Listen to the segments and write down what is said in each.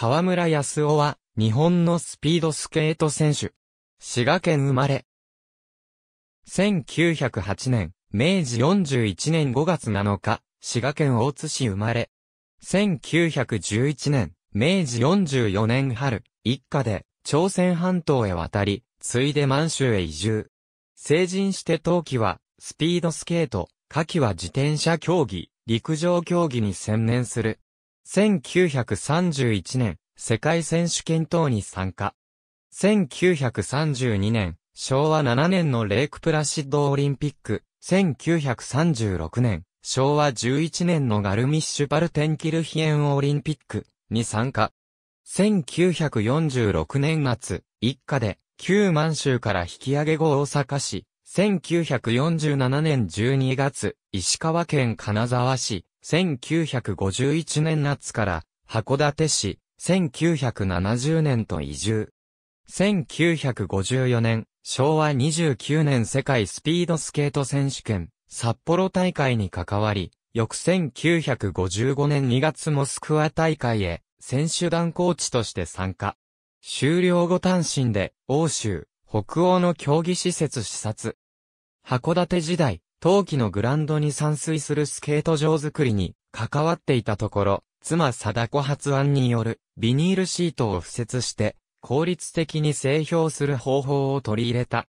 河村康夫は、日本のスピードスケート選手。滋賀県生まれ。1908年、明治41年5月7日、滋賀県大津市生まれ。1911年、明治44年春、一家で、朝鮮半島へ渡り、ついで満州へ移住。成人して冬季は、スピードスケート、夏季は自転車競技、陸上競技に専念する。1931年、世界選手権等に参加。1932年、昭和7年のレイクプラシッドオリンピック、1936年、昭和11年のガルミッシュパルテンキルヒエンオリンピックに参加。1946年末、一家で、旧満州から引き上げ後大阪市、1947年12月、石川県金沢市、1951年夏から函館市、1970年と移住。1954年、昭和29年世界スピードスケート選手権、札幌大会に関わり、翌1955年2月モスクワ大会へ、選手団コーチとして参加。終了後単身で、欧州、北欧の競技施設視察。函館時代、冬季のグランドに散水するスケート場作りに関わっていたところ、妻貞子発案によるビニールシートを付設して効率的に製氷する方法を取り入れた。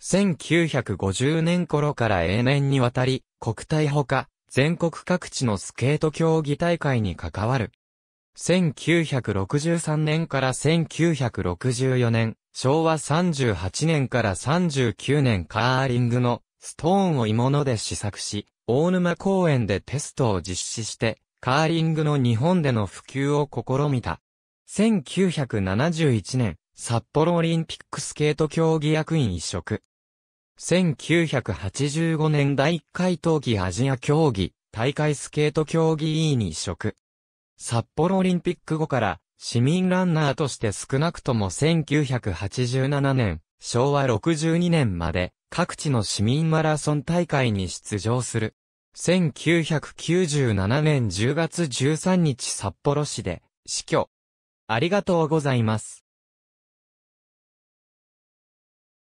1950年頃から永年にわたり、国体ほか、全国各地のスケート競技大会に関わる。1963年から1964年、昭和38年から39年カーリングのストーンを鋳物で試作し、大沼公園でテストを実施して、カーリングの日本での普及を試みた。1971年、札幌オリンピックスケート競技役員移植。1985年第1回冬季アジア競技、大会スケート競技委員移植。札幌オリンピック後から、市民ランナーとして少なくとも1987年、昭和62年まで、各地の市民マラソン大会に出場する。1997年10月13日札幌市で死去。ありがとうございます。